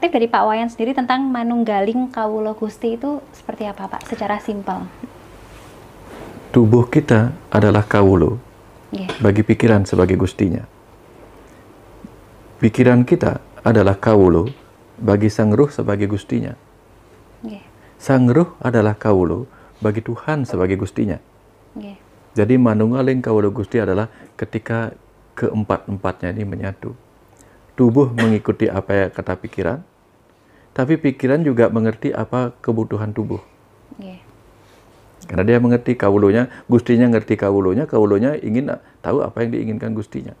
perspektif dari Pak Wayan sendiri tentang manunggaling kawulo Gusti itu seperti apa Pak secara simpel? Tubuh kita adalah kawulo yeah. bagi pikiran sebagai gustinya. Pikiran kita adalah kawulo bagi sang ruh sebagai gustinya. Yeah. Sang ruh adalah kawulo bagi Tuhan sebagai gustinya. Yeah. Jadi manunggaling kawulo gusti adalah ketika keempat-empatnya ini menyatu tubuh mengikuti apa yang kata pikiran, tapi pikiran juga mengerti apa kebutuhan tubuh. Yeah. Karena dia mengerti kawulonya, gustinya ngerti kawulonya, kawulonya ingin tahu apa yang diinginkan gustinya.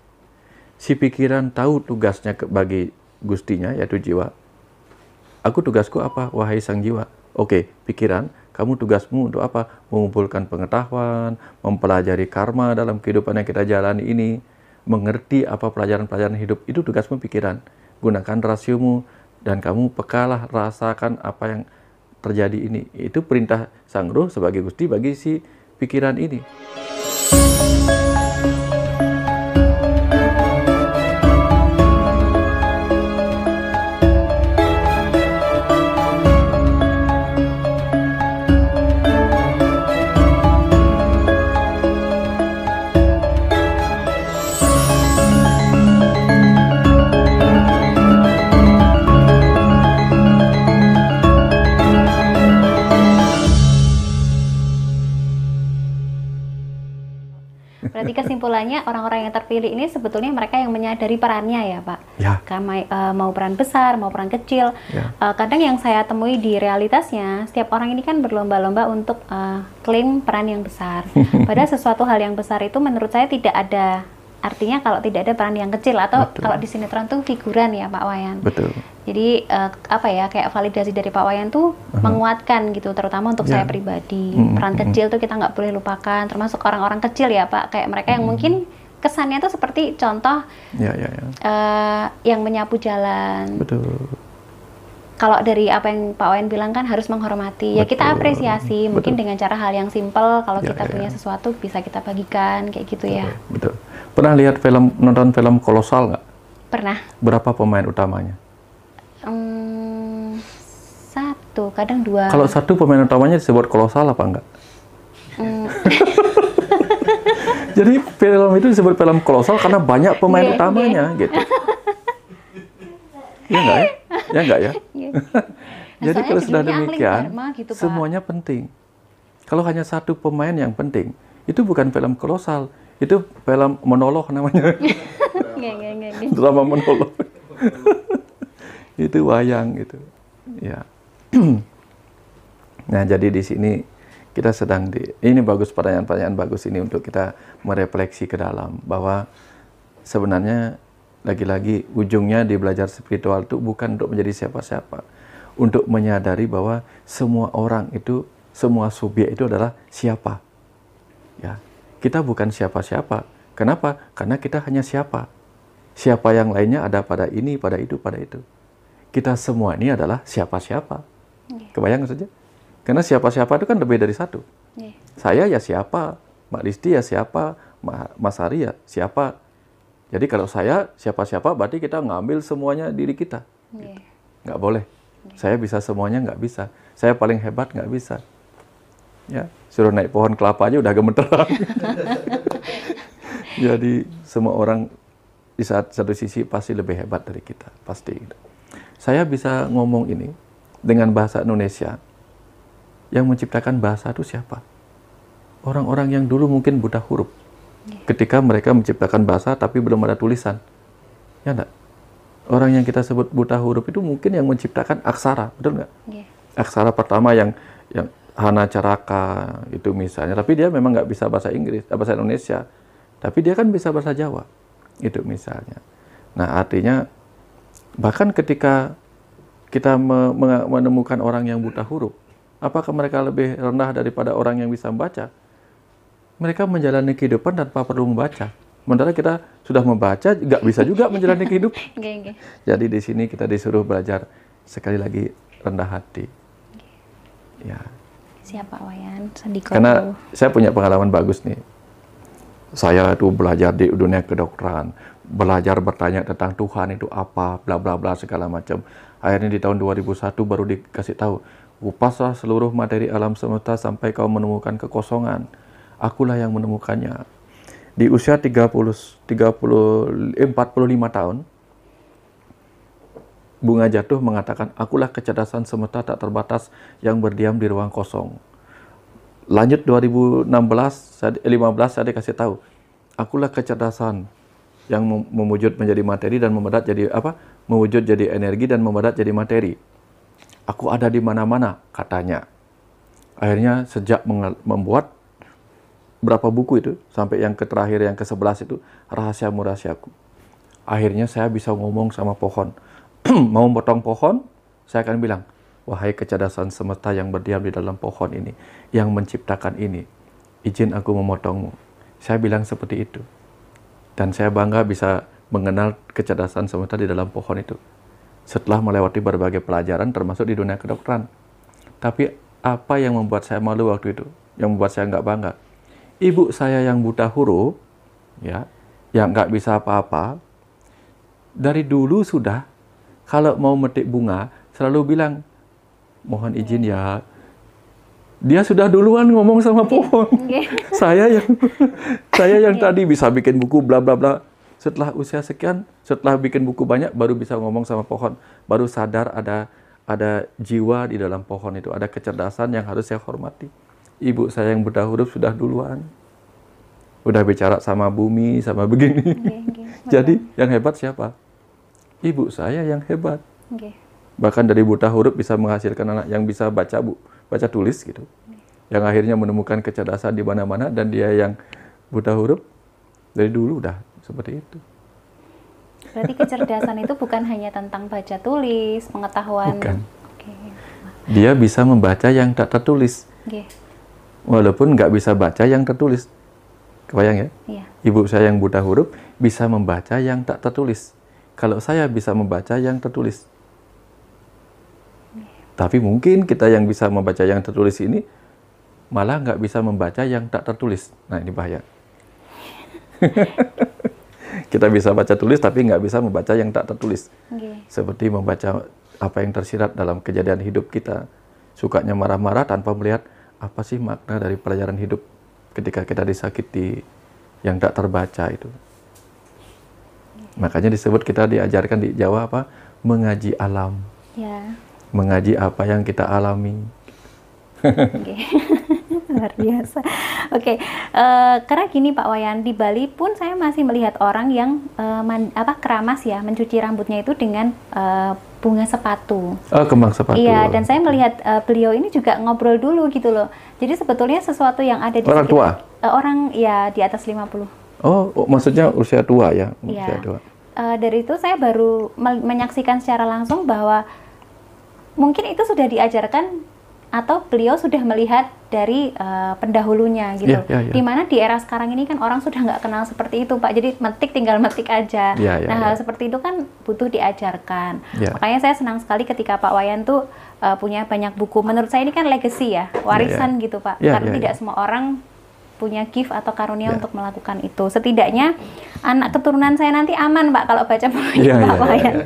Si pikiran tahu tugasnya bagi gustinya yaitu jiwa. Aku tugasku apa wahai sang jiwa? Oke, pikiran, kamu tugasmu untuk apa? Mengumpulkan pengetahuan, mempelajari karma dalam kehidupan yang kita jalani ini, mengerti apa pelajaran-pelajaran hidup itu tugasmu pikiran. Gunakan rasiomu, dan kamu pekalah rasakan apa yang terjadi ini. Itu perintah Sang Roh sebagai Gusti bagi si pikiran ini. Berarti kesimpulannya orang-orang yang terpilih ini sebetulnya mereka yang menyadari perannya ya Pak. Ya. Kama, uh, eh, mau peran besar, mau peran kecil. Ya. Uh, kadang yang saya temui di realitasnya, setiap orang ini kan berlomba-lomba untuk uh, klaim peran yang besar. Padahal sesuatu hal yang besar itu menurut saya tidak ada artinya kalau tidak ada peran yang kecil atau Betul. kalau di sinetron tuh figuran ya Pak Wayan. Betul. Jadi uh, apa ya kayak validasi dari Pak Wayan tuh uh-huh. menguatkan gitu terutama untuk yeah. saya pribadi. Mm-hmm. Peran kecil tuh kita nggak boleh lupakan termasuk orang-orang kecil ya Pak kayak mereka mm-hmm. yang mungkin kesannya tuh seperti contoh yeah, yeah, yeah. Uh, yang menyapu jalan. Betul. Kalau dari apa yang Pak Wayan bilang kan harus menghormati. Betul. Ya kita apresiasi Betul. mungkin dengan cara hal yang simpel kalau yeah, kita yeah, punya yeah. sesuatu bisa kita bagikan kayak gitu Betul. ya. Betul Pernah lihat film nonton film kolosal nggak? Pernah. Berapa pemain utamanya? Um, satu, kadang dua. Kalau satu pemain utamanya disebut kolosal apa nggak? Um. Jadi film itu disebut film kolosal karena banyak pemain yeah, iya. utamanya yeah. gitu. Iya ya enggak iya ya? Ya enggak ya? Yeah. Jadi kalau sudah demikian, Dharma, gitu, semuanya penting. Kalau hanya satu pemain yang penting, itu bukan film kolosal, itu film monolog namanya. Drama monolog. itu wayang gitu. Ya. nah, jadi di sini kita sedang di ini bagus pertanyaan-pertanyaan bagus ini untuk kita merefleksi ke dalam bahwa sebenarnya lagi-lagi ujungnya di belajar spiritual itu bukan untuk menjadi siapa-siapa. Untuk menyadari bahwa semua orang itu, semua subjek itu adalah siapa. Ya, kita bukan siapa-siapa. Kenapa? Karena kita hanya siapa. Siapa yang lainnya ada pada ini, pada itu, pada itu. Kita semua ini adalah siapa-siapa. Iya. Kebayang saja? Karena siapa-siapa itu kan lebih dari satu. Iya. Saya ya siapa, Mbak Listi ya siapa, Mas Hari ya siapa. Jadi kalau saya siapa-siapa berarti kita ngambil semuanya diri kita. Iya. Nggak boleh. Saya bisa semuanya nggak bisa. Saya paling hebat nggak bisa. Ya, suruh naik pohon kelapa aja udah gemeteran. Jadi semua orang di saat satu sisi pasti lebih hebat dari kita, pasti. Saya bisa ngomong ini dengan bahasa Indonesia. Yang menciptakan bahasa itu siapa? Orang-orang yang dulu mungkin buta huruf. Iya. Ketika mereka menciptakan bahasa tapi belum ada tulisan. Ya enggak? Orang yang kita sebut buta huruf itu mungkin yang menciptakan aksara, betul nggak? Iya. Aksara pertama yang yang Hana Caraka itu misalnya, tapi dia memang nggak bisa bahasa Inggris, eh, bahasa Indonesia, tapi dia kan bisa bahasa Jawa, itu misalnya. Nah artinya bahkan ketika kita menemukan orang yang buta huruf, apakah mereka lebih rendah daripada orang yang bisa membaca? Mereka menjalani kehidupan tanpa perlu membaca. Sementara kita sudah membaca, nggak bisa juga menjalani kehidupan. Jadi di sini kita disuruh belajar sekali lagi rendah hati. Ya. Siapa ya, Wayan Sandiko. Karena saya punya pengalaman bagus nih. Saya itu belajar di dunia kedokteran, belajar bertanya tentang Tuhan itu apa, bla bla bla segala macam. Akhirnya di tahun 2001 baru dikasih tahu, kupaslah seluruh materi alam semesta sampai kau menemukan kekosongan. Akulah yang menemukannya. Di usia 30, 30 eh, 45 tahun, Bunga Jatuh mengatakan, akulah kecerdasan semesta tak terbatas yang berdiam di ruang kosong. Lanjut 2016, 15 eh, saya dikasih tahu, akulah kecerdasan yang mewujud menjadi materi dan memadat jadi apa? Mewujud jadi energi dan memadat jadi materi. Aku ada di mana-mana, katanya. Akhirnya sejak membuat berapa buku itu, sampai yang ke terakhir yang ke-11 itu, rahasia rahasiaku. Akhirnya saya bisa ngomong sama pohon mau potong pohon, saya akan bilang, wahai kecerdasan semesta yang berdiam di dalam pohon ini, yang menciptakan ini, izin aku memotongmu. Saya bilang seperti itu. Dan saya bangga bisa mengenal kecerdasan semesta di dalam pohon itu. Setelah melewati berbagai pelajaran termasuk di dunia kedokteran. Tapi apa yang membuat saya malu waktu itu? Yang membuat saya nggak bangga? Ibu saya yang buta huruf, ya, yang nggak bisa apa-apa, dari dulu sudah kalau mau metik bunga selalu bilang mohon izin ya dia sudah duluan ngomong sama pohon. saya yang saya yang tadi bisa bikin buku bla bla bla. Setelah usia sekian, setelah bikin buku banyak baru bisa ngomong sama pohon, baru sadar ada ada jiwa di dalam pohon itu, ada kecerdasan yang harus saya hormati. Ibu saya yang berdahulu huruf sudah duluan. Udah bicara sama bumi, sama begini. Jadi yang hebat siapa? ibu saya yang hebat. Okay. Bahkan dari buta huruf bisa menghasilkan anak yang bisa baca bu, baca tulis gitu. Yang akhirnya menemukan kecerdasan di mana-mana dan dia yang buta huruf dari dulu udah seperti itu. Berarti kecerdasan itu bukan hanya tentang baca tulis, pengetahuan. Bukan. Dia bisa membaca yang tak tertulis. Okay. Walaupun nggak bisa baca yang tertulis. Kebayang ya? Yeah. Ibu saya yang buta huruf bisa membaca yang tak tertulis kalau saya bisa membaca yang tertulis. Tapi mungkin kita yang bisa membaca yang tertulis ini malah nggak bisa membaca yang tak tertulis. Nah ini bahaya. kita bisa baca tulis tapi nggak bisa membaca yang tak tertulis. Okay. Seperti membaca apa yang tersirat dalam kejadian hidup kita. Sukanya marah-marah tanpa melihat apa sih makna dari pelajaran hidup ketika kita disakiti yang tak terbaca itu. Makanya disebut kita diajarkan di Jawa apa? Mengaji alam. Ya. Mengaji apa yang kita alami. Oke. Luar biasa. Oke, okay. uh, eh, karena gini Pak Wayan, di Bali pun saya masih melihat orang yang uh, man, apa keramas ya, mencuci rambutnya itu dengan uh, bunga sepatu. Oh, kembang sepatu. Iya, dan saya melihat uh, beliau ini juga ngobrol dulu gitu loh. Jadi sebetulnya sesuatu yang ada di orang sekitar, tua. Uh, orang ya di atas 50 Oh, oh maksudnya usia tua ya? Iya. Usia ya. tua. Uh, dari itu saya baru menyaksikan secara langsung bahwa mungkin itu sudah diajarkan atau beliau sudah melihat dari uh, pendahulunya gitu. Yeah, yeah, yeah. Dimana di era sekarang ini kan orang sudah nggak kenal seperti itu Pak. Jadi metik tinggal metik aja. Yeah, yeah, nah yeah. hal seperti itu kan butuh diajarkan. Yeah. Makanya saya senang sekali ketika Pak Wayan tuh uh, punya banyak buku. Menurut saya ini kan legacy ya, warisan yeah, yeah. gitu Pak. Yeah, Karena yeah, tidak yeah. semua orang punya gift atau karunia yeah. untuk melakukan itu. Setidaknya anak keturunan saya nanti aman, Pak, kalau baca iya, buku iya, Pak yeah, yeah, yeah.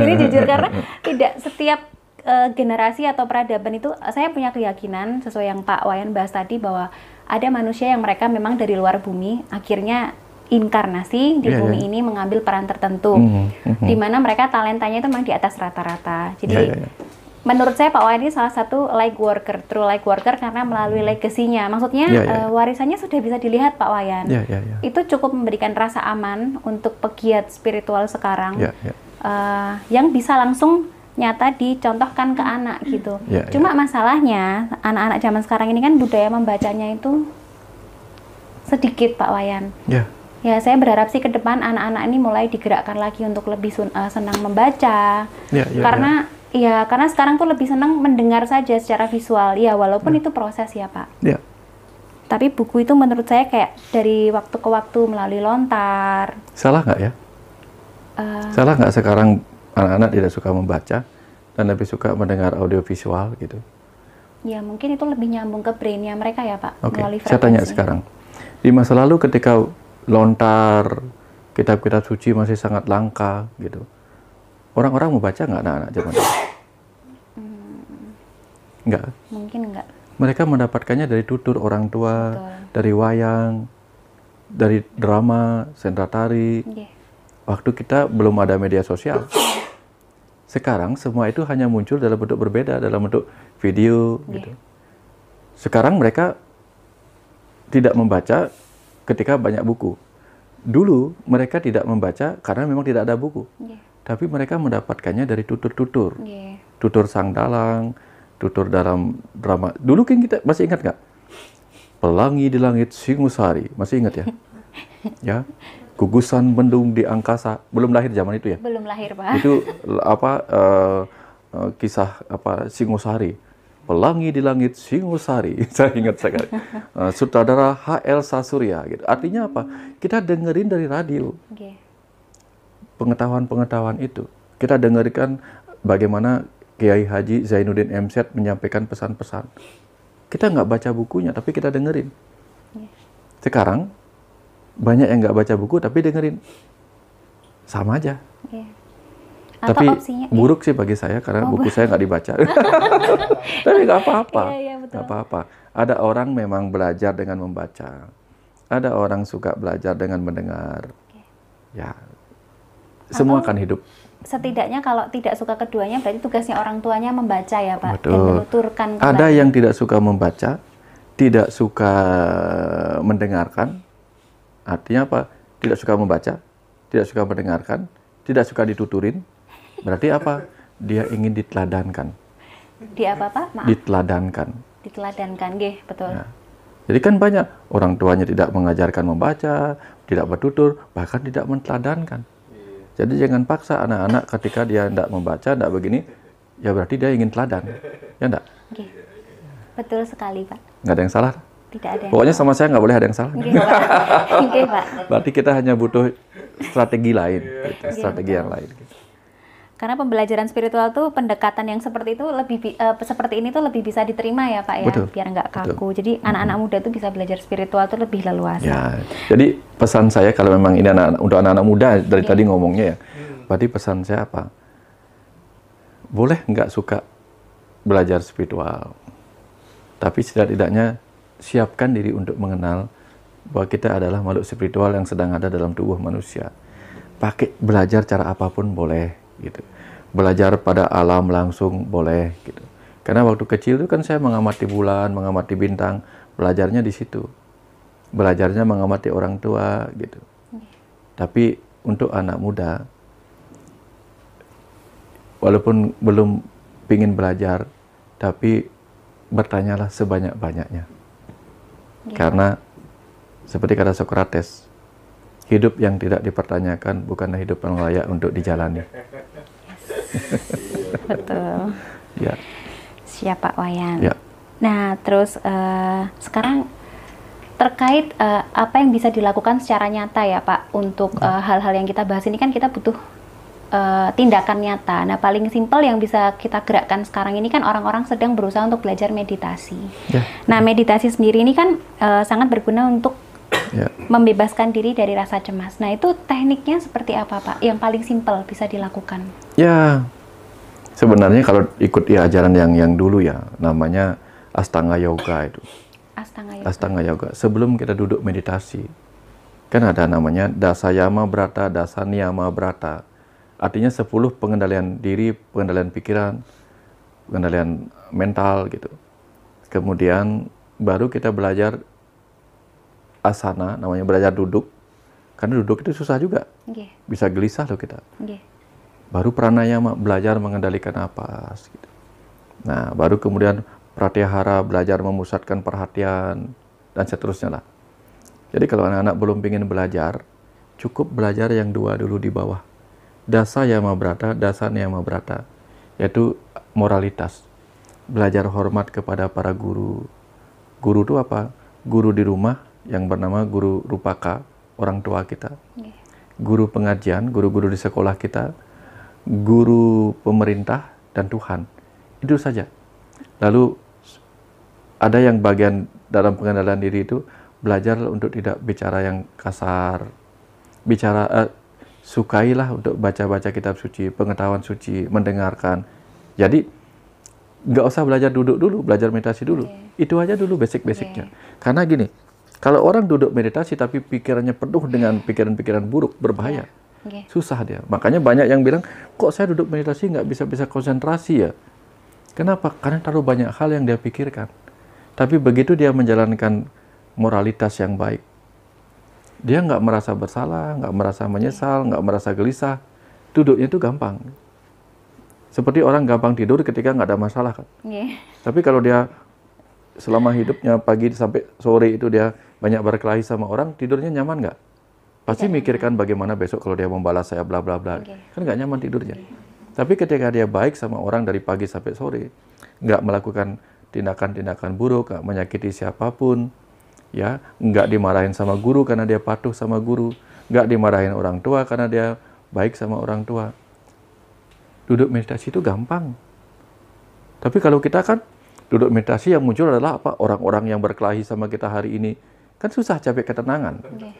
Ini jujur karena tidak setiap uh, generasi atau peradaban itu saya punya keyakinan sesuai yang Pak Wayan bahas tadi bahwa ada manusia yang mereka memang dari luar bumi akhirnya inkarnasi di yeah, bumi yeah. ini mengambil peran tertentu, mm -hmm. di mana mereka talentanya itu memang di atas rata-rata. Jadi yeah, yeah, yeah menurut saya Pak ini salah satu like worker, true like worker karena melalui hmm. legasinya. Maksudnya yeah, ya, ya, yeah. warisannya sudah bisa dilihat Pak Wayan. Yeah, yeah, yeah. Itu cukup memberikan rasa aman untuk pegiat spiritual sekarang yeah, ya, yeah. Uh, yang bisa langsung nyata dicontohkan ke anak gitu. Yeah, Cuma masalahnya anak-anak zaman sekarang ini kan budaya membacanya itu sedikit Pak Wayan. Ya. Ya, saya berharap sih ke depan anak-anak ini mulai digerakkan lagi untuk lebih eh, senang membaca. Yeah, yeah, karena yeah. Iya, karena sekarang tuh lebih senang mendengar saja secara visual. Iya, walaupun ya. itu proses ya, Pak. Iya. Tapi buku itu menurut saya kayak dari waktu ke waktu melalui lontar. Salah nggak ya? Uh, Salah nggak sekarang anak-anak tidak suka membaca dan lebih suka mendengar audiovisual gitu? Ya, mungkin itu lebih nyambung ke brainnya mereka ya, Pak. Oke, okay. saya tanya sekarang. Di masa lalu ketika lontar, kitab-kitab suci masih sangat langka gitu Orang-orang mau baca nggak anak-anak zaman dulu? Hmm. Nggak. Mungkin nggak. Mereka mendapatkannya dari tutur orang tua, Betul. dari wayang, dari drama, sentra tari. Yeah. Waktu kita belum ada media sosial. Sekarang semua itu hanya muncul dalam bentuk berbeda, dalam bentuk video yeah. gitu. Sekarang mereka tidak membaca ketika banyak buku. Dulu mereka tidak membaca karena memang tidak ada buku. Yeah tapi mereka mendapatkannya dari tutur-tutur. Yeah. Tutur sang dalang, tutur dalam drama. Dulu kan kita masih ingat nggak? Pelangi di langit Singusari, masih ingat ya? ya, gugusan mendung di angkasa. Belum lahir zaman itu ya? Belum lahir pak. Itu apa uh, uh, kisah apa Singusari? Pelangi di langit Singusari, saya ingat sekali. Uh, sutradara H.L. Sasurya. Gitu. Artinya apa? Kita dengerin dari radio. Okay iya pengetahuan-pengetahuan itu. Kita dengarkan bagaimana Kiai Haji Zainuddin MZ menyampaikan pesan-pesan. Kita nggak baca bukunya, tapi kita dengerin. Iya. Sekarang banyak yang nggak baca buku tapi dengerin, sama aja. Iya. Atau tapi opsinya, iya. buruk iya. sih bagi saya karena oh, buku saya nggak dibaca. tapi nggak apa-apa, iya, iya, apa-apa. Ada orang memang belajar dengan membaca, ada orang suka belajar dengan mendengar. Ya, semua akan hidup setidaknya kalau tidak suka keduanya berarti tugasnya orang tuanya membaca ya Pak Betul. dan menuturkan Ada yang tidak suka membaca, tidak suka mendengarkan. Artinya apa? Tidak suka membaca, tidak suka mendengarkan, tidak suka dituturin. Berarti apa? Dia ingin diteladankan. Di apa Pak? Maaf. Diteladankan. Diteladankan, gih, betul. Nah. Jadi kan banyak orang tuanya tidak mengajarkan membaca, tidak bertutur, bahkan tidak menteladankan jadi jangan paksa anak-anak ketika dia tidak membaca, tidak begini, ya berarti dia ingin teladan, ya enggak? Okay. Betul sekali Pak. Nggak ada yang salah? Tidak ada Pokoknya sama saya nggak boleh ada yang salah. Okay, Pak. okay, Pak. Berarti kita hanya butuh strategi lain, gitu. strategi yang lain. Karena pembelajaran spiritual tuh pendekatan yang seperti itu lebih uh, seperti ini tuh lebih bisa diterima ya Pak ya, betul, biar nggak kaku. Betul. Jadi anak-anak muda tuh bisa belajar spiritual tuh lebih leluasa. Ya, jadi pesan saya kalau memang ini anak, untuk anak-anak muda dari iya. tadi ngomongnya ya, berarti pesan saya apa? Boleh nggak suka belajar spiritual, tapi setidak-tidaknya siapkan diri untuk mengenal bahwa kita adalah makhluk spiritual yang sedang ada dalam tubuh manusia. Pakai belajar cara apapun boleh gitu belajar pada alam langsung boleh gitu karena waktu kecil itu kan saya mengamati bulan mengamati bintang belajarnya di situ belajarnya mengamati orang tua gitu tapi untuk anak muda walaupun belum pingin belajar tapi bertanyalah sebanyak-banyaknya ya. karena seperti kata Socrates hidup yang tidak dipertanyakan bukanlah hidup yang layak untuk dijalani. Betul. ya. Siap Pak Wayan. Ya. Nah, terus uh, sekarang terkait uh, apa yang bisa dilakukan secara nyata ya Pak untuk nah. eh, hal-hal uh, yang kita bahas ini kan kita butuh tindakan nyata. Nah, paling simpel yang bisa kita gerakkan sekarang ini kan orang-orang sedang berusaha untuk belajar meditasi. Yeah. Nah, meditasi sendiri ini kan uh, sangat berguna untuk Ya. membebaskan diri dari rasa cemas. Nah, itu tekniknya seperti apa, Pak? Yang paling simpel bisa dilakukan? Ya, sebenarnya kalau ikut ya ajaran yang yang dulu ya, namanya Astanga Yoga itu. Astanga Yoga. Astanga Yoga. Sebelum kita duduk meditasi, kan ada namanya Dasayama Brata, Dasaniyama Brata. Artinya 10 pengendalian diri, pengendalian pikiran, pengendalian mental gitu. Kemudian baru kita belajar asana, namanya belajar duduk. Karena duduk itu susah juga. Okay. Bisa gelisah loh kita. Okay. Baru pranayama, belajar mengendalikan napas. Gitu. Nah, baru kemudian pratyahara, belajar memusatkan perhatian, dan seterusnya lah. Jadi kalau anak-anak belum ingin belajar, cukup belajar yang dua dulu di bawah. Dasa yama berata, dasa niyama berata, yaitu moralitas. Belajar hormat kepada para guru. Guru itu apa? Guru di rumah, yang bernama guru rupaka, orang tua kita. Iya. Guru pengajian, guru-guru di sekolah kita, guru pemerintah dan Tuhan. Itu saja. Lalu ada yang bagian dalam pengendalian diri itu belajar untuk tidak bicara yang kasar. Bicara eh, sukailah untuk baca-baca kitab suci, pengetahuan suci, mendengarkan. Jadi nggak usah belajar duduk dulu, belajar meditasi dulu. Okay. Iya. Itu aja dulu basic-basicnya. Okay. Iya. Karena gini, kalau orang duduk meditasi tapi pikirannya penuh dengan pikiran-pikiran buruk, berbahaya. Okay. Iya, iya. Susah dia. Makanya banyak yang bilang, kok saya duduk meditasi nggak bisa-bisa konsentrasi ya? Kenapa? Karena terlalu banyak hal yang dia pikirkan. Tapi begitu dia menjalankan moralitas yang baik, dia nggak merasa bersalah, nggak merasa menyesal, iya. nggak merasa gelisah. Duduknya itu gampang. Seperti orang gampang tidur ketika nggak ada masalah kan. Yeah. Tapi kalau dia selama hidupnya pagi sampai sore itu dia banyak berkelahi sama orang, tidurnya nyaman nggak? Pasti mikirkan nyaman. bagaimana besok kalau dia membalas saya bla bla bla. Okay. Kan nggak nyaman tidurnya. Okay. Tapi ketika dia baik sama orang dari pagi sampai sore, nggak melakukan tindakan-tindakan buruk, nggak menyakiti siapapun, ya nggak dimarahin sama guru karena dia patuh sama guru, nggak dimarahin orang tua karena dia baik sama orang tua. Duduk meditasi itu gampang. Tapi kalau kita kan duduk meditasi yang muncul adalah apa? Orang-orang yang berkelahi sama kita hari ini Kan susah capek ketenangan. Okay.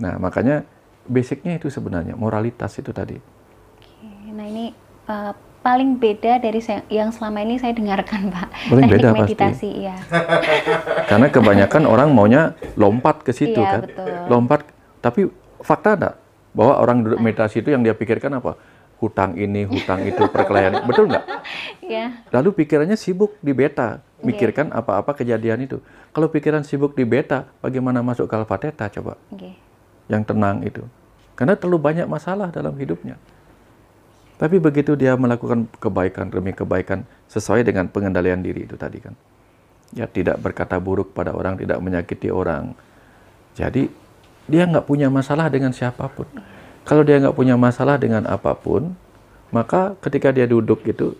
Nah, makanya basicnya itu sebenarnya moralitas itu tadi. Okay. Nah, ini uh, paling beda dari yang selama ini saya dengarkan, Pak. Paling beda meditasi, pasti. Iya. Karena kebanyakan orang maunya lompat ke situ iya, kan. Betul. Lompat tapi fakta ada bahwa orang duduk iya. meditasi itu yang dia pikirkan apa? hutang ini, hutang itu, perkelahian. Betul nggak? Yeah. Lalu pikirannya sibuk di beta, iya. mikirkan apa apa-apa kejadian itu. Kalau pikiran sibuk di beta, bagaimana masuk ke alfa teta coba? Okay. Yang tenang itu. Karena terlalu banyak masalah dalam hidupnya. Tapi begitu dia melakukan kebaikan demi kebaikan sesuai dengan pengendalian diri itu tadi kan. Ya tidak berkata buruk pada orang, tidak menyakiti orang. Jadi dia nggak punya masalah dengan siapapun. Yeah kalau dia nggak punya masalah dengan apapun, maka ketika dia duduk itu,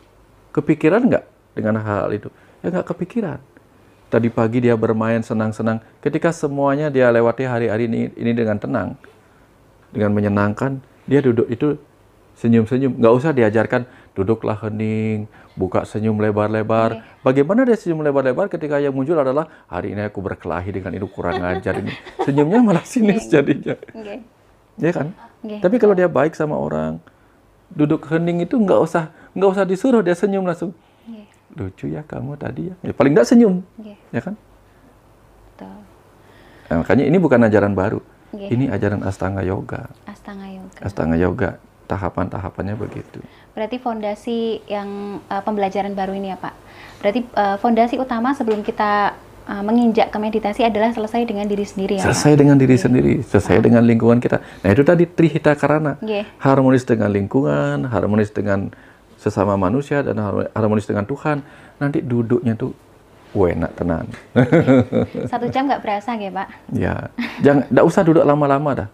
kepikiran nggak dengan hal itu? Ya nggak kepikiran. Tadi pagi dia bermain senang-senang. Ketika semuanya dia lewati hari-hari ini, ini dengan tenang, dengan menyenangkan, dia duduk itu senyum-senyum. Nggak usah diajarkan duduklah hening, buka senyum lebar-lebar. Bagaimana dia senyum lebar-lebar ketika yang muncul adalah hari ini aku berkelahi dengan itu kurang ajar ini. Senyumnya malah sinis iya. jadinya. Iya Ya kan? Okay. Tapi kalau dia baik sama orang, duduk hening itu nggak usah nggak usah disuruh dia senyum langsung. Okay. Lucu ya kamu tadi ya. ya paling nggak senyum, okay. ya kan? Nah, makanya ini bukan ajaran baru. Okay. Ini ajaran Astanga Yoga. Astanga Yoga. Astanga Yoga tahapan-tahapannya begitu. Berarti fondasi yang uh, pembelajaran baru ini ya Pak. Berarti uh, fondasi utama sebelum kita Eh, menginjak ke meditasi adalah selesai dengan diri sendiri ya selesai dengan diri okay. Iya. sendiri selesai dengan lingkungan kita nah itu tadi trihita karana yeah. harmonis dengan lingkungan harmonis dengan sesama manusia dan harmonis dengan Tuhan nanti duduknya tuh enak tenan satu jam nggak berasa gak Pak ya jangan nggak usah duduk lama-lama dah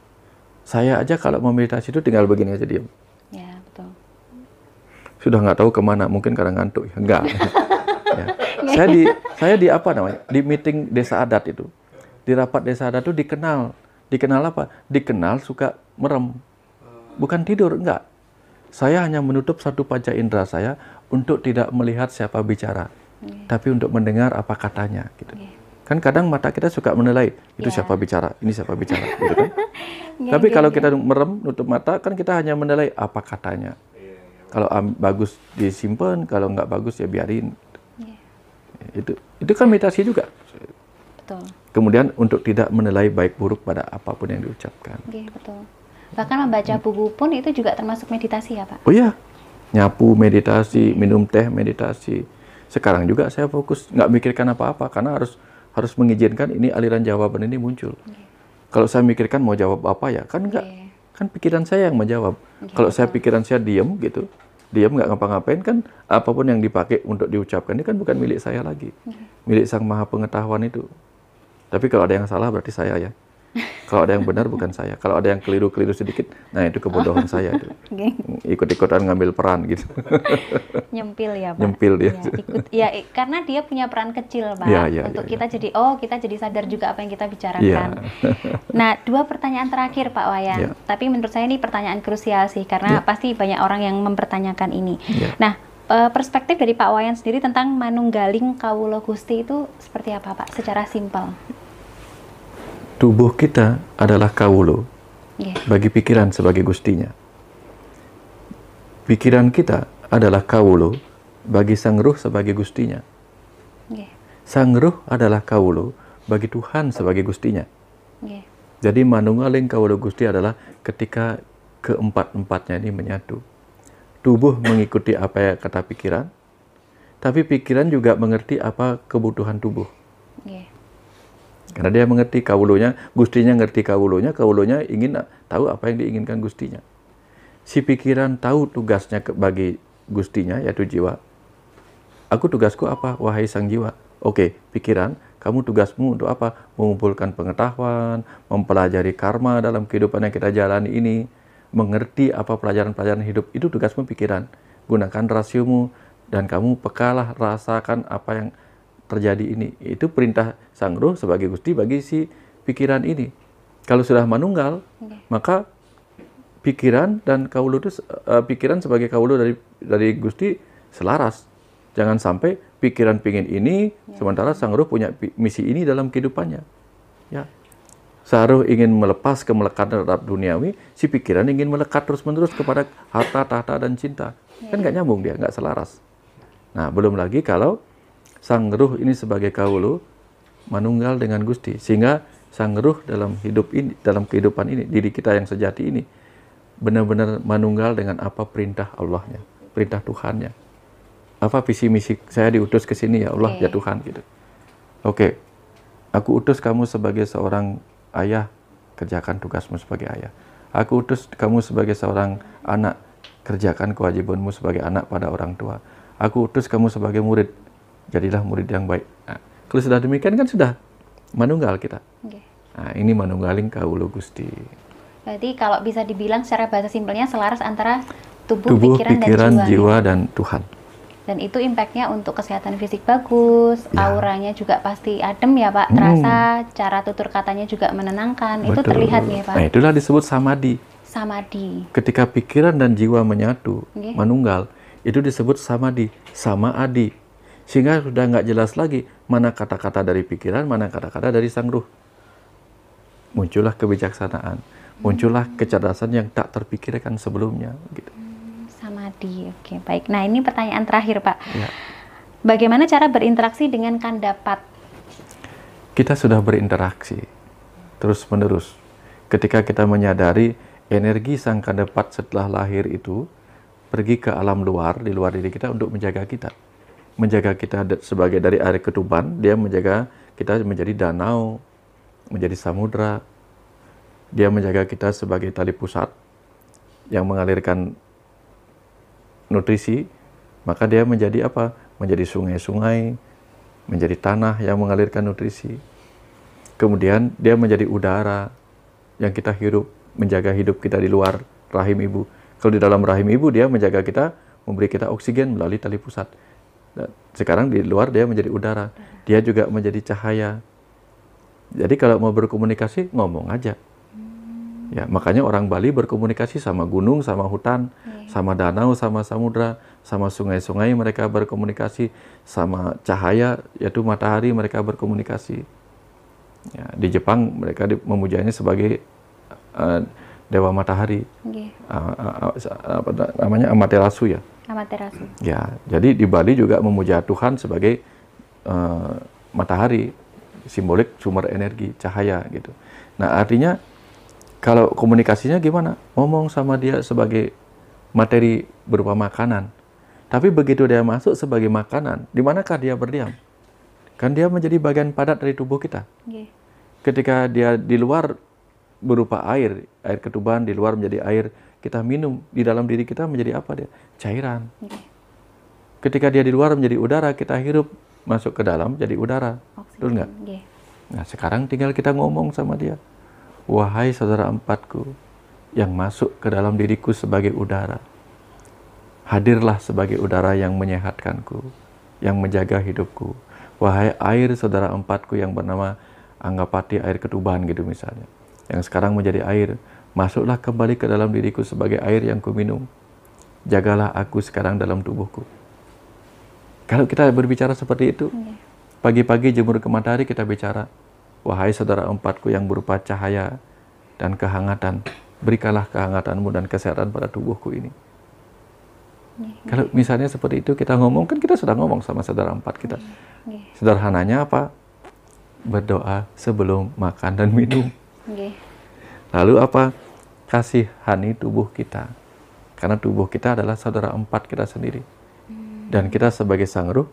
saya aja kalau mau meditasi itu tinggal begini aja diam ya betul sudah nggak tahu kemana mungkin karena ngantuk ya enggak saya di saya di apa namanya di meeting desa adat itu di rapat desa adat itu dikenal dikenal apa dikenal suka merem bukan tidur enggak saya hanya menutup satu panca indera saya untuk tidak melihat siapa bicara yeah. tapi untuk mendengar apa katanya gitu yeah. kan kadang mata kita suka menilai itu yeah. siapa bicara ini siapa bicara gitu kan yeah, tapi yeah, kalau yeah. kita merem nutup mata kan kita hanya menilai apa katanya iya, iya. kalau um, bagus disimpan kalau nggak bagus ya biarin itu itu kan meditasi juga betul kemudian untuk tidak menilai baik buruk pada apapun yang diucapkan okay, betul bahkan membaca buku pun itu juga termasuk meditasi ya pak oh iya nyapu meditasi minum teh meditasi sekarang juga saya fokus nggak mikirkan apa-apa karena harus harus mengizinkan ini aliran jawaban ini muncul okay. kalau saya mikirkan mau jawab apa ya kan nggak okay. kan pikiran saya yang menjawab okay, kalau betul. saya pikiran saya diem gitu diam nggak ngapa-ngapain kan apapun yang dipakai untuk diucapkan ini kan bukan milik saya lagi, iya. milik Sang Maha Pengetahuan itu. Tapi kalau ada yang salah berarti saya ya. Kalau ada yang benar bukan saya. Kalau ada yang keliru-keliru sedikit, nah itu kebodohan oh. saya itu. Ikut-ikutan ngambil peran gitu. Nyempil ya, Pak. Nyempil dia. Ya, ikut ya karena dia punya peran kecil, Pak. Ya, ya, untuk ya, kita ya. jadi oh, kita jadi sadar juga apa yang kita bicarakan. Ya. nah, dua pertanyaan terakhir, Pak Wayan. Ya. Tapi menurut saya ini pertanyaan krusial sih karena ya. pasti banyak orang yang mempertanyakan ini. Ya. Nah, eh, perspektif dari Pak Wayan sendiri tentang manunggaling kawulo Gusti itu seperti apa Pak secara simpel? tubuh kita adalah kawulo yeah. bagi pikiran sebagai gustinya. Pikiran kita adalah kawulo bagi sang ruh sebagai gustinya. Yeah. Sang ruh adalah kawulo bagi Tuhan sebagai gustinya. Yeah. Jadi manungaling kawulo gusti adalah ketika keempat-empatnya ini menyatu. Tubuh mengikuti apa yang kata pikiran, tapi pikiran juga mengerti apa kebutuhan tubuh. Yeah. Karena dia mengerti kawulonya, gustinya ngerti kawulonya, kawulonya ingin tahu apa yang diinginkan gustinya. Si pikiran tahu tugasnya bagi gustinya, yaitu jiwa. Aku tugasku apa, wahai sang jiwa? Oke, pikiran, kamu tugasmu untuk apa? Mengumpulkan pengetahuan, mempelajari karma dalam kehidupan yang kita jalani ini, mengerti apa pelajaran-pelajaran hidup, itu tugasmu pikiran. Gunakan rasiumu, dan kamu pekalah rasakan apa yang terjadi ini. Itu perintah Sang Roh sebagai Gusti bagi si pikiran ini. Kalau sudah manunggal, okay. maka pikiran dan kaulu itu uh, pikiran sebagai kaulu dari dari Gusti selaras. Jangan sampai pikiran pingin ini ya. sementara Sang Roh punya misi ini dalam kehidupannya. Ya. Saruh ingin melepas kemelekatan terhadap duniawi, si pikiran ingin melekat terus-menerus kepada harta, tahta, dan cinta. Kan ya. nggak nyambung dia, nggak selaras. Nah, belum lagi kalau sang ruh ini sebagai kaulu manunggal dengan Gusti sehingga sang ruh dalam hidup ini dalam kehidupan ini diri kita yang sejati ini benar-benar manunggal dengan apa perintah Allahnya perintah Tuhannya apa visi misi saya diutus ke sini ya Allah okay. ya Tuhan gitu oke okay. aku utus kamu sebagai seorang ayah kerjakan tugasmu sebagai ayah aku utus kamu sebagai seorang anak kerjakan kewajibanmu sebagai anak pada orang tua aku utus kamu sebagai murid jadilah murid yang baik. Nah, kalau sudah demikian kan sudah manunggal kita. Okay. Nah, ini manunggaling kaulo gusti. Berarti kalau bisa dibilang secara bahasa simpelnya selaras antara tubuh, tubuh pikiran, pikiran dan jiwa, jiwa dan Tuhan. Dan itu impactnya untuk kesehatan fisik bagus, ya. auranya juga pasti adem ya Pak, hmm. terasa hmm. cara tutur katanya juga menenangkan, Betul. itu terlihat nih Pak. Nah itulah disebut samadi. Samadi. Ketika pikiran dan jiwa menyatu, okay. manunggal, itu disebut samadi, sama adi sehingga sudah nggak jelas lagi mana kata-kata dari pikiran, mana kata-kata dari sang ruh. Muncullah kebijaksanaan, muncullah hmm. kecerdasan yang tak terpikirkan sebelumnya. Gitu. Hmm, Samadhi, oke baik. Nah ini pertanyaan terakhir Pak. Ya. Bagaimana cara berinteraksi dengan kandapat? Kita sudah berinteraksi terus menerus. Ketika kita menyadari energi sang kandapat setelah lahir itu pergi ke alam luar di luar diri kita untuk menjaga kita menjaga kita sebagai dari air ketuban, dia menjaga kita menjadi danau, menjadi samudra. Dia menjaga kita sebagai tali pusat yang mengalirkan nutrisi, maka dia menjadi apa? Menjadi sungai-sungai, menjadi tanah yang mengalirkan nutrisi. Kemudian dia menjadi udara yang kita hirup, menjaga hidup kita di luar rahim ibu. Kalau di dalam rahim ibu dia menjaga kita, memberi kita oksigen melalui tali pusat sekarang di luar dia menjadi udara, dia juga menjadi cahaya. Jadi kalau mau berkomunikasi ngomong aja. Ya, makanya orang Bali berkomunikasi sama gunung, sama hutan, iya. sama danau, sama samudra, sama sungai-sungai mereka berkomunikasi, sama cahaya yaitu matahari mereka berkomunikasi. Ya, di Jepang mereka memujanya sebagai uh, dewa matahari. Yeah. Iya. Uh, ah, uh, ah, uh, apa namanya Amaterasu ya. Amaterasu. Ya, jadi di Bali juga memuja Tuhan sebagai uh, matahari, simbolik sumber energi, cahaya gitu. Nah, artinya kalau komunikasinya gimana? Ngomong sama dia sebagai materi berupa makanan. Tapi begitu dia masuk sebagai makanan, di manakah dia berdiam? Kan dia menjadi bagian padat dari tubuh kita. Iya. Ketika dia di luar berupa air, air ketuban di luar menjadi air kita minum di dalam diri kita menjadi apa dia? Cairan. Ketika dia di luar menjadi udara, kita hirup masuk ke dalam jadi udara. Betul nggak? Iya. Nah, sekarang tinggal kita ngomong sama dia. Wahai saudara empatku yang masuk ke dalam diriku sebagai udara. Hadirlah sebagai udara yang menyehatkanku, yang menjaga hidupku. Wahai air saudara empatku yang bernama Anggapati air ketuban gitu misalnya. Yang sekarang menjadi air Masuklah kembali ke dalam diriku sebagai air yang kuminum. Jagalah aku sekarang dalam tubuhku. Kalau kita berbicara seperti itu, iya. pagi-pagi jemur ke matahari kita bicara, wahai saudara empatku yang berupa cahaya dan kehangatan, berikanlah kehangatanmu dan kesehatan pada tubuhku ini. Iya, iya. Kalau misalnya seperti itu kita ngomong, kan kita sudah ngomong sama saudara empat kita. Sederhananya apa? Berdoa sebelum makan dan minum. Lalu apa? kasihani tubuh kita. Karena tubuh kita adalah saudara empat kita sendiri. Hmm. Dan kita sebagai sang ruh,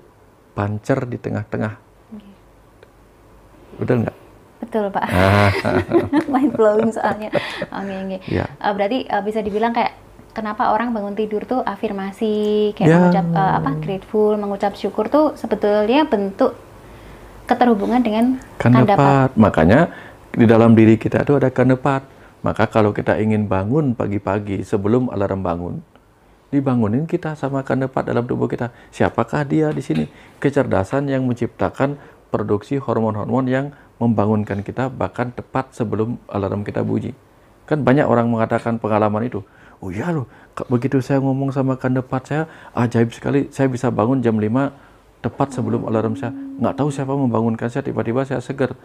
pancer di tengah-tengah. betul nggak? Betul Pak. Ah. main blowing soalnya. Oke, okay, okay. yeah. Ya. Uh, berarti uh, bisa dibilang kayak kenapa orang bangun tidur tuh afirmasi kayak yeah. mengucap uh, apa grateful mengucap syukur tuh sebetulnya bentuk keterhubungan dengan kandapat. Makanya di dalam diri kita tuh ada kandapat maka kalau kita ingin bangun pagi-pagi sebelum alarm bangun, dibangunin kita sama kandepat dalam tubuh kita. Siapakah dia di sini? Kecerdasan yang menciptakan produksi hormon-hormon yang membangunkan kita bahkan tepat sebelum alarm kita bunyi. Kan banyak orang mengatakan pengalaman itu. Oh iya loh, begitu saya ngomong sama kandepat saya, ajaib sekali. Saya bisa bangun jam 5 tepat sebelum alarm saya. Nggak tahu siapa membangunkan saya, tiba-tiba saya seger.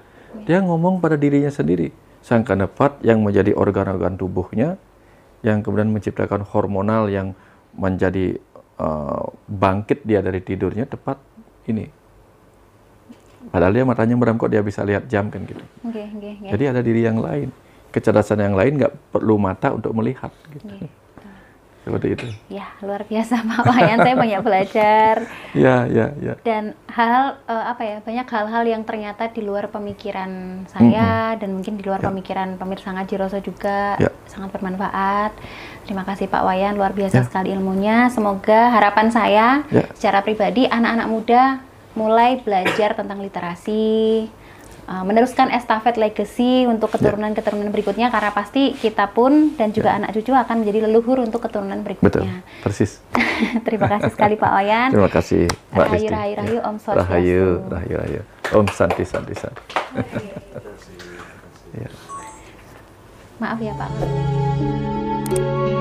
Dia ngomong pada dirinya sendiri sangka nefat yang menjadi organ-organ tubuhnya yang kemudian menciptakan hormonal yang menjadi uh, bangkit dia dari tidurnya tepat ini padahal dia matanya merem kok dia bisa lihat jam kan gitu okay, okay, okay. jadi ada diri yang lain kecerdasan yang lain nggak perlu mata untuk melihat gitu okay seperti itu. Ya, luar biasa Pak Wayan. saya banyak belajar. Ya, ya, ya. Dan hal uh, eh, apa ya? Banyak hal-hal yang ternyata di luar pemikiran saya mm -hmm. dan mungkin di luar ya. pemikiran pemirsa ngaji Roso juga ya. sangat bermanfaat. Terima kasih Pak Wayan, luar biasa ya. sekali ilmunya. Semoga harapan saya ya. secara pribadi anak-anak muda mulai belajar tentang literasi, uh, meneruskan estafet legacy untuk ya. keturunan-keturunan berikutnya karena pasti kita pun dan juga ya. anak cucu akan menjadi leluhur untuk keturunan berikutnya. Betul, persis. Terima kasih sekali Pak Oyan. Terima kasih pak Rahayu, Rahayu, rahayu, Om Swastiastu. Rahayu, Rahayu, Rahayu. Om Santi, Santi, Santi. Ya. Maaf ya Pak.